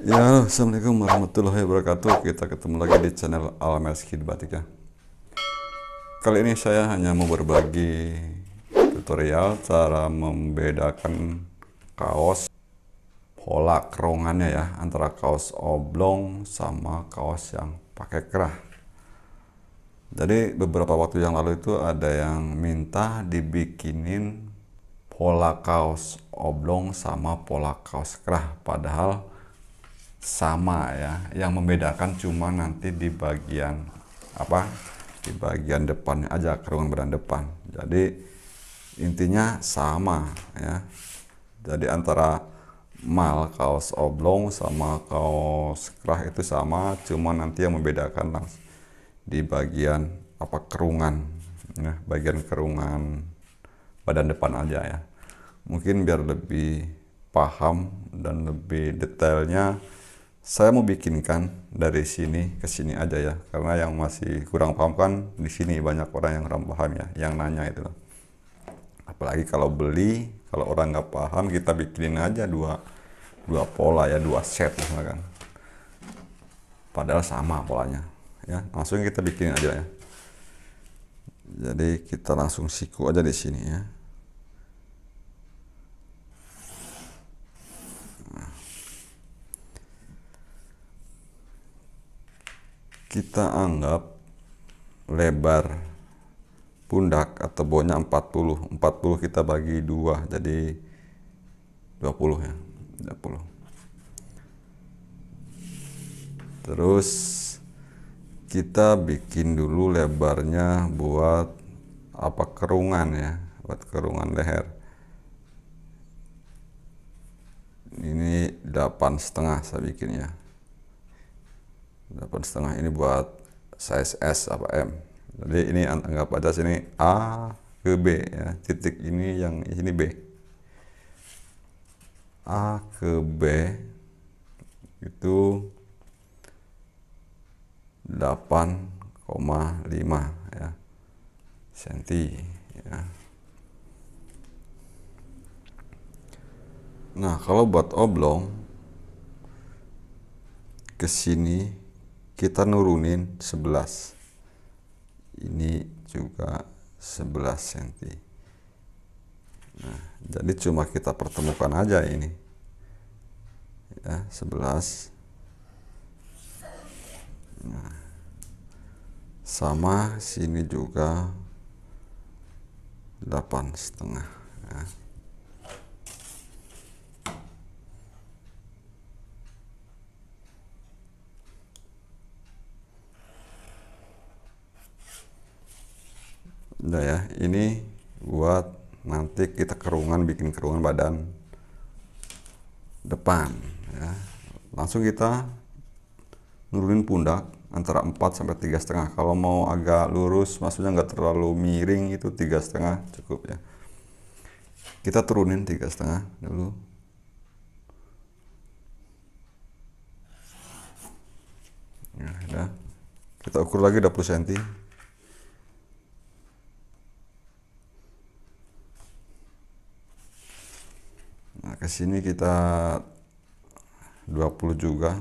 Ya, Assalamualaikum warahmatullahi wabarakatuh. Kita ketemu lagi di channel Alames Batik ya. Kali ini saya hanya mau berbagi tutorial cara membedakan kaos pola kerongannya ya antara kaos oblong sama kaos yang pakai kerah. Jadi beberapa waktu yang lalu itu ada yang minta dibikinin pola kaos oblong sama pola kaos kerah padahal sama ya. Yang membedakan cuma nanti di bagian apa? Di bagian depannya aja kerungan badan depan. Jadi intinya sama ya. Jadi antara mal kaos oblong sama kaos kerah itu sama, cuma nanti yang membedakan langsung di bagian apa kerungan ya, bagian kerungan badan depan aja ya. Mungkin biar lebih paham dan lebih detailnya saya mau bikinkan dari sini ke sini aja ya karena yang masih kurang paham kan di sini banyak orang yang kurang paham ya yang nanya itu apalagi kalau beli kalau orang nggak paham kita bikinin aja dua dua pola ya dua set misalkan padahal sama polanya ya langsung kita bikin aja ya jadi kita langsung siku aja di sini ya kita anggap lebar pundak atau bonya 40 40 kita bagi dua jadi 20 ya 20 terus kita bikin dulu lebarnya buat apa kerungan ya buat kerungan leher ini 8 setengah saya bikin ya delapan setengah ini buat size S apa M jadi ini anggap aja sini A ke B ya titik ini yang ini B A ke B itu 8,5 ya senti ya. Nah kalau buat oblong ke sini kita nurunin 11 ini juga 11 cm nah, jadi cuma kita pertemukan aja ini ya 11 nah, sama sini juga 8 setengah ya. udah ya ini buat nanti kita kerungan bikin kerungan badan depan ya. langsung kita nurunin pundak antara 4 sampai tiga setengah kalau mau agak lurus maksudnya nggak terlalu miring itu tiga setengah cukup ya kita turunin tiga setengah dulu ya, kita ukur lagi 20 cm Nah, ke sini kita 20 juga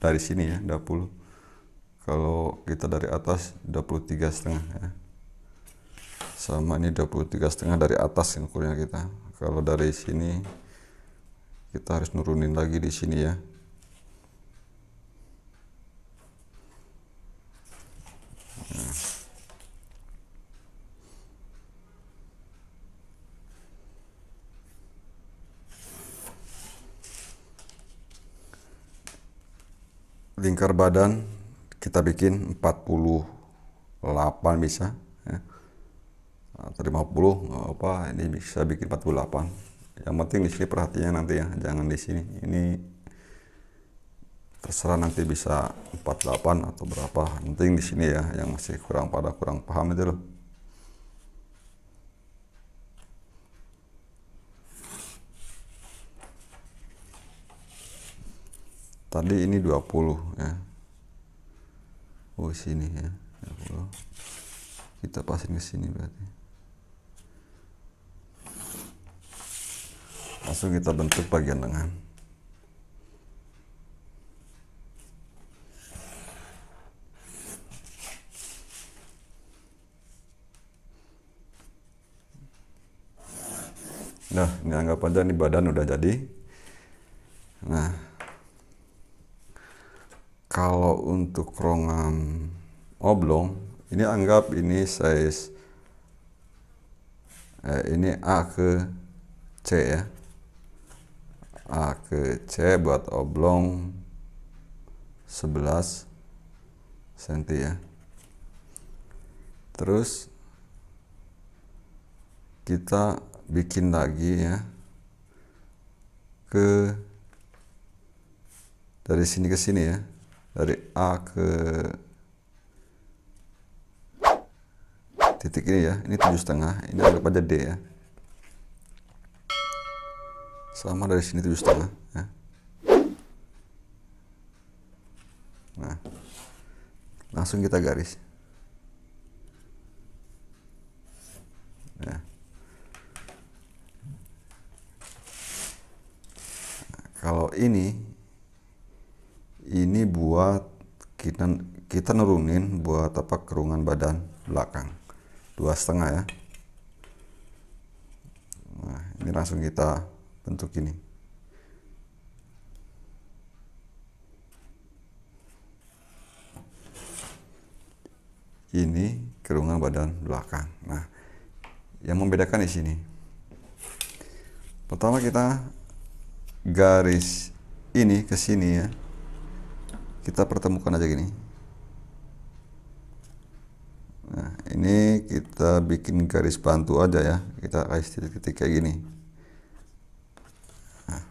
dari sini ya, 20. Kalau kita dari atas 23 setengah ya. Sama ini 23 setengah dari atas ukurnya kita. Kalau dari sini kita harus nurunin lagi di sini ya. lingkar badan kita bikin 48 bisa ya. atau 50 apa ini bisa bikin 48 yang penting di sini perhatiannya nanti ya jangan di sini ini terserah nanti bisa 48 atau berapa penting di sini ya yang masih kurang pada kurang paham itu loh tadi ini 20 ya oh sini ya 20. kita pasin ke sini berarti langsung kita bentuk bagian lengan Nah, ini anggap aja ini badan udah jadi. Nah, kalau untuk ruangan oblong ini anggap ini size eh, ini A ke C ya A ke C buat oblong 11 cm ya terus kita bikin lagi ya ke dari sini ke sini ya A ke titik ini ya ini tujuh setengah ini anggap aja D ya sama dari sini tujuh setengah ya. nah langsung kita garis kita nurunin buat apa kerungan badan belakang dua setengah ya nah ini langsung kita bentuk ini ini kerungan badan belakang nah yang membedakan di sini pertama kita garis ini ke sini ya kita pertemukan aja gini ini kita bikin garis bantu aja ya kita kasih titik-titik kayak gini nah.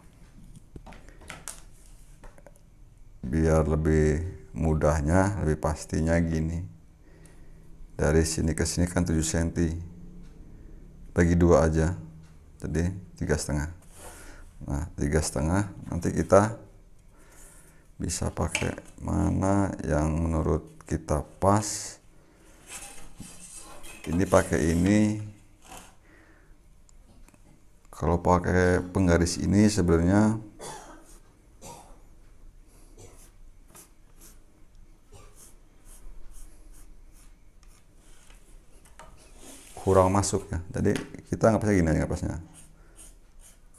biar lebih mudahnya lebih pastinya gini dari sini ke sini kan 7 cm bagi dua aja jadi tiga setengah nah tiga setengah nanti kita bisa pakai mana yang menurut kita pas ini pakai ini kalau pakai penggaris ini sebenarnya kurang masuk ya jadi kita nggak bisa gini aja pasnya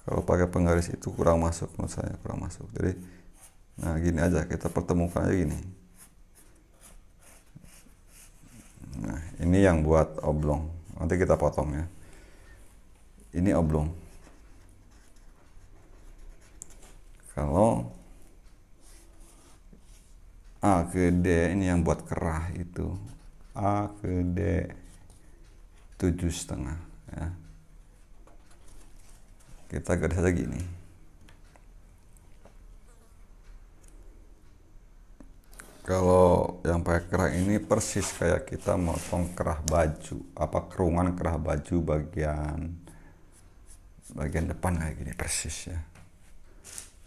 kalau pakai penggaris itu kurang masuk menurut saya kurang masuk jadi nah gini aja kita pertemukan aja gini Nah, ini yang buat oblong. Nanti kita potong ya. Ini oblong. Kalau A ke D ini yang buat kerah itu. A ke D tujuh setengah ya. Kita garis aja gini. Kalau yang pakai kerah ini persis kayak kita motong kerah baju apa kerungan kerah baju bagian bagian depan kayak gini persis ya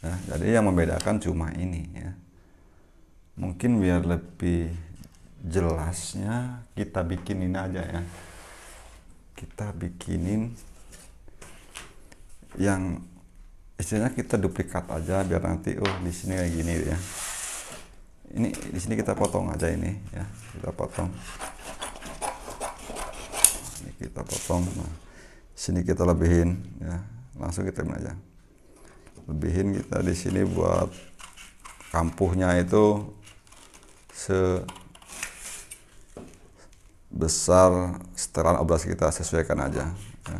ya jadi yang membedakan cuma ini ya mungkin biar lebih jelasnya kita bikinin aja ya kita bikinin yang istilahnya kita duplikat aja biar nanti oh di sini kayak gini ya ini di sini kita potong aja ini ya kita potong ini kita potong nah sini kita lebihin ya langsung kita aja lebihin kita di sini buat kampuhnya itu sebesar setelan oblas kita sesuaikan aja ya.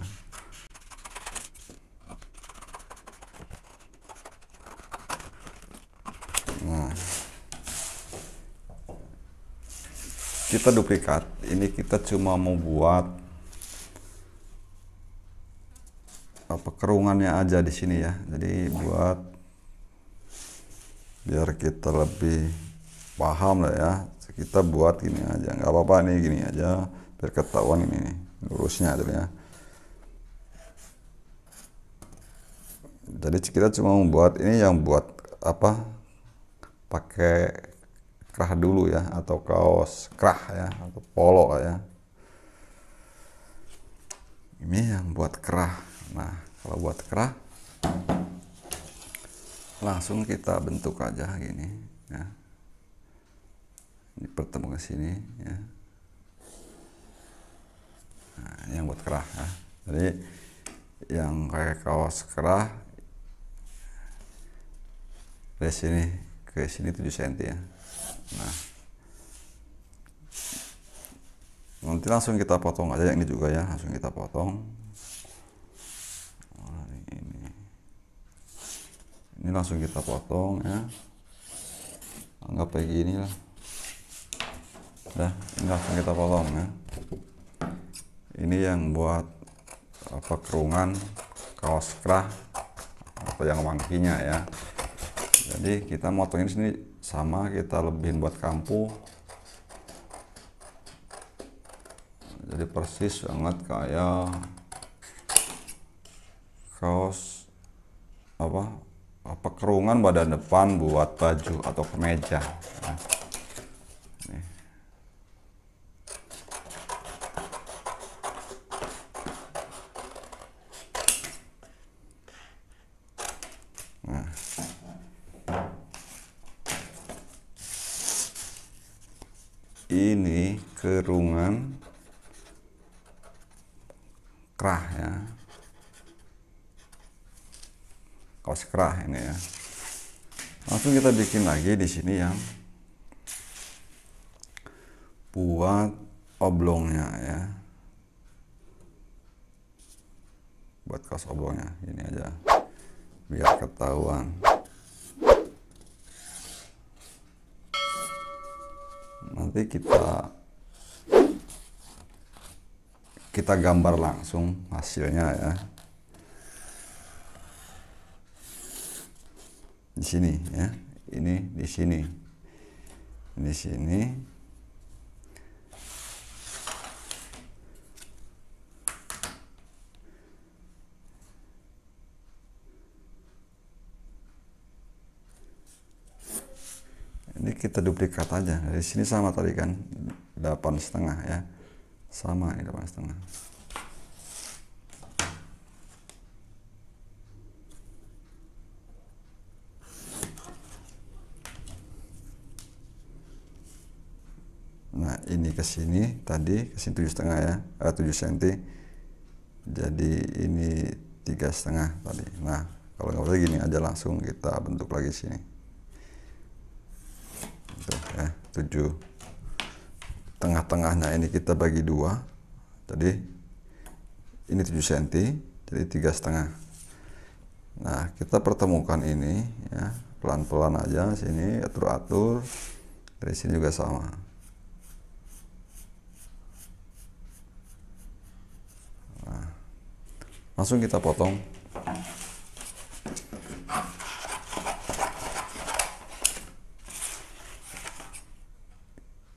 kita duplikat ini kita cuma mau buat apa kerungannya aja di sini ya jadi buat biar kita lebih paham lah ya kita buat gini aja nggak apa-apa nih gini aja biar ketahuan ini lurusnya ya jadi kita cuma membuat ini yang buat apa pakai kerah dulu ya atau kaos kerah ya atau polo ya ini yang buat kerah nah kalau buat kerah langsung kita bentuk aja gini ya ini bertemu ke sini ya nah, ini yang buat kerah ya jadi yang kayak kaos kerah dari sini ke sini 7 cm ya nah nanti langsung kita potong aja yang ini juga ya langsung kita potong nah, ini ini langsung kita potong ya anggap kayak gini lah ya ini langsung kita potong ya ini yang buat apa kerungan kaos kerah atau yang mangkinya ya jadi kita motongin sini sama kita lebihin buat kampuh jadi persis banget kayak kaos apa, apa kerungan badan depan buat baju atau kemeja nah. kerah ini ya langsung kita bikin lagi di sini yang buat oblongnya ya buat kaos oblongnya ini aja biar ketahuan nanti kita kita gambar langsung hasilnya ya di sini ya ini di sini di sini ini kita duplikat aja dari sini sama tadi kan delapan setengah ya sama ini delapan setengah ke sini tadi ke sini tujuh setengah ya eh, tujuh senti jadi ini tiga setengah tadi nah kalau nggak boleh gini aja langsung kita bentuk lagi sini tuh ya tujuh tengah-tengahnya ini kita bagi dua tadi ini tujuh senti jadi tiga setengah nah kita pertemukan ini ya pelan-pelan aja sini atur-atur dari sini juga sama langsung kita potong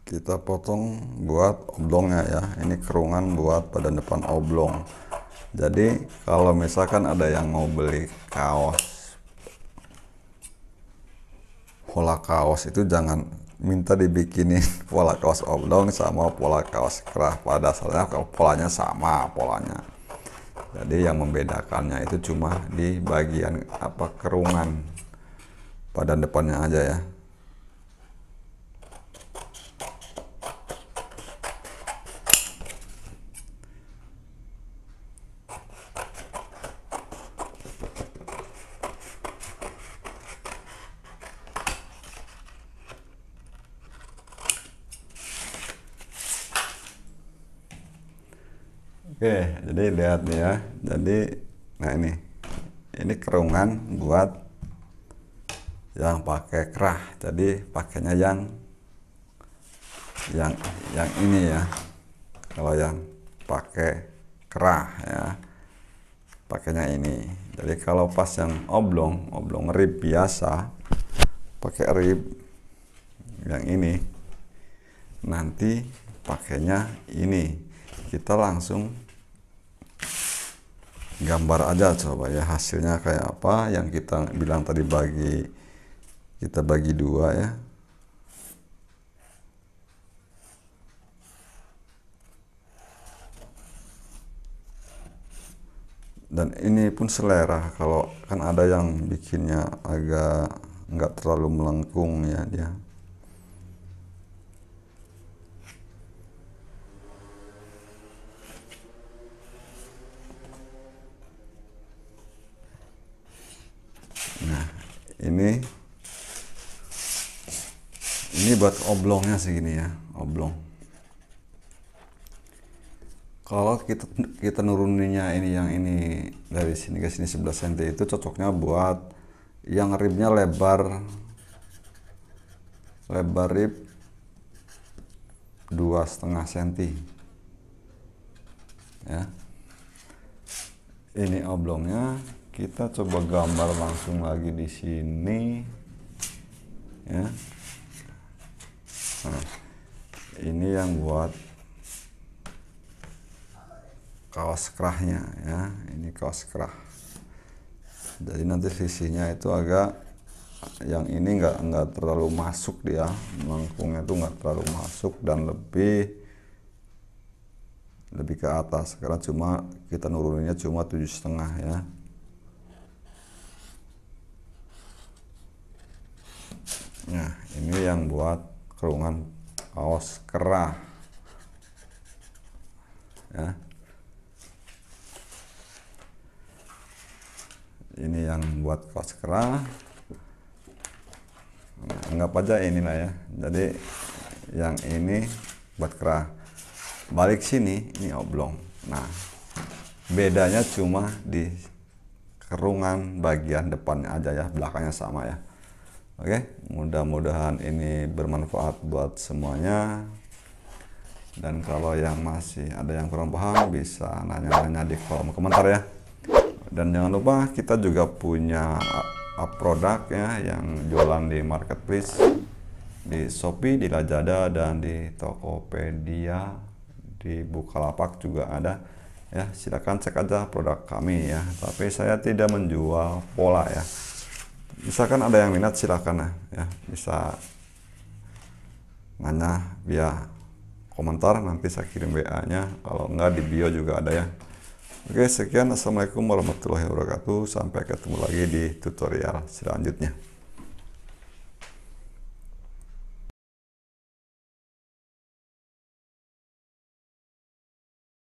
kita potong buat oblongnya ya ini kerungan buat badan depan oblong jadi kalau misalkan ada yang mau beli kaos pola kaos itu jangan minta dibikinin pola kaos oblong sama pola kaos kerah pada dasarnya polanya sama polanya jadi yang membedakannya itu cuma di bagian apa kerungan pada depannya aja ya. Oke, jadi lihat nih ya jadi nah ini ini kerungan buat yang pakai kerah jadi pakainya yang yang yang ini ya kalau yang pakai kerah ya pakainya ini jadi kalau pas yang oblong oblong rib biasa pakai rib yang ini nanti pakainya ini kita langsung gambar aja coba ya hasilnya kayak apa yang kita bilang tadi bagi kita bagi dua ya dan ini pun selera kalau kan ada yang bikinnya agak nggak terlalu melengkung ya dia ini ini buat oblongnya segini ya oblong kalau kita kita nuruninnya ini yang ini dari sini ke sini 11 cm itu cocoknya buat yang ribnya lebar lebar rib dua setengah cm ya ini oblongnya kita coba gambar langsung lagi di sini ya nah, ini yang buat kaos kerahnya ya ini kaos kerah jadi nanti sisinya itu agak yang ini enggak nggak terlalu masuk dia melengkungnya itu enggak terlalu masuk dan lebih lebih ke atas karena cuma kita nuruninnya cuma tujuh setengah ya Nah, ini yang buat kerungan kaos kerah. Ya. Ini yang buat kaos kerah. Nah, anggap aja inilah ya. Jadi yang ini buat kerah. Balik sini ini oblong. Nah, bedanya cuma di kerungan bagian depannya aja ya, belakangnya sama ya. Oke, mudah-mudahan ini bermanfaat buat semuanya. Dan kalau yang masih ada yang kurang paham bisa nanya-nanya di kolom komentar ya. Dan jangan lupa kita juga punya produk ya yang jualan di marketplace di Shopee, di Lazada dan di Tokopedia, di Bukalapak juga ada. Ya, Silahkan cek aja produk kami ya. Tapi saya tidak menjual pola ya misalkan ada yang minat silahkan ya bisa nanya via komentar nanti saya kirim WA nya kalau enggak di bio juga ada ya Oke sekian Assalamualaikum warahmatullahi wabarakatuh sampai ketemu lagi di tutorial selanjutnya